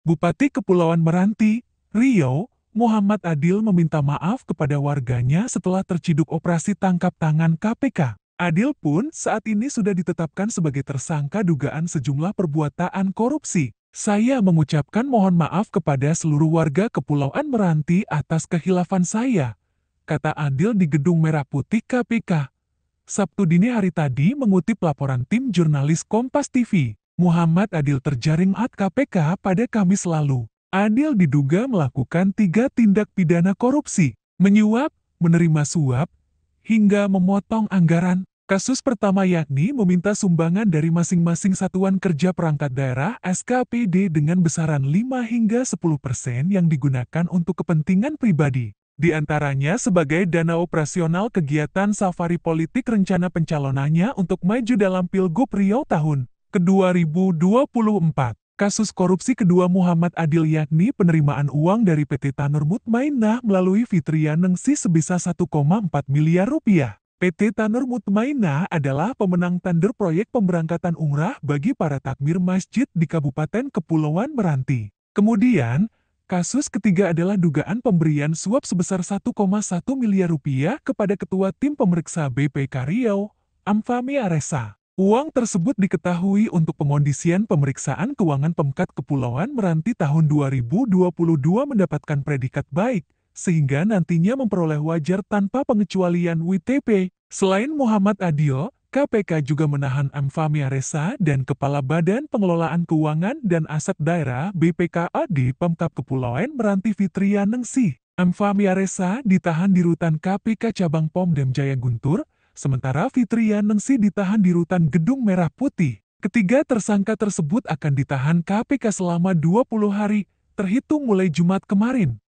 Bupati Kepulauan Meranti, Rio Muhammad Adil meminta maaf kepada warganya setelah terciduk operasi tangkap tangan KPK. Adil pun saat ini sudah ditetapkan sebagai tersangka dugaan sejumlah perbuatan korupsi. Saya mengucapkan mohon maaf kepada seluruh warga Kepulauan Meranti atas kehilafan saya, kata Adil di Gedung Merah Putih KPK. Sabtu dini hari tadi mengutip laporan tim jurnalis Kompas TV. Muhammad Adil terjaring at KPK pada Kamis lalu. Adil diduga melakukan tiga tindak pidana korupsi, menyuap, menerima suap, hingga memotong anggaran. Kasus pertama yakni meminta sumbangan dari masing-masing satuan kerja perangkat daerah SKPD dengan besaran 5 hingga 10 persen yang digunakan untuk kepentingan pribadi. Di antaranya sebagai dana operasional kegiatan safari politik rencana pencalonannya untuk maju dalam Pilgub Riau tahun ke-2024. Kasus korupsi kedua Muhammad Adil yakni penerimaan uang dari PT Tanur Mutmainah melalui Fitria Nengsi sebesar 1,4 miliar rupiah. PT Tanur Mutmainah adalah pemenang tender proyek pemberangkatan umrah bagi para takmir masjid di Kabupaten Kepulauan Meranti. Kemudian, kasus ketiga adalah dugaan pemberian suap sebesar 1,1 miliar rupiah kepada Ketua Tim Pemeriksa BPK Riau, Amfami Aresa. Uang tersebut diketahui untuk pengondisian pemeriksaan keuangan Pemkat Kepulauan Meranti tahun 2022 mendapatkan predikat baik, sehingga nantinya memperoleh wajar tanpa pengecualian WTP. Selain Muhammad Adio, KPK juga menahan Amfami Resa dan Kepala Badan Pengelolaan Keuangan dan Aset Daerah BPKA di Pemkap Kepulauan Meranti Fitria Nengsi. Amfami Resa ditahan di rutan KPK Cabang Pom Jaya Guntur, sementara Fitria Nengsi ditahan di rutan Gedung Merah Putih. Ketiga tersangka tersebut akan ditahan KPK selama 20 hari, terhitung mulai Jumat kemarin.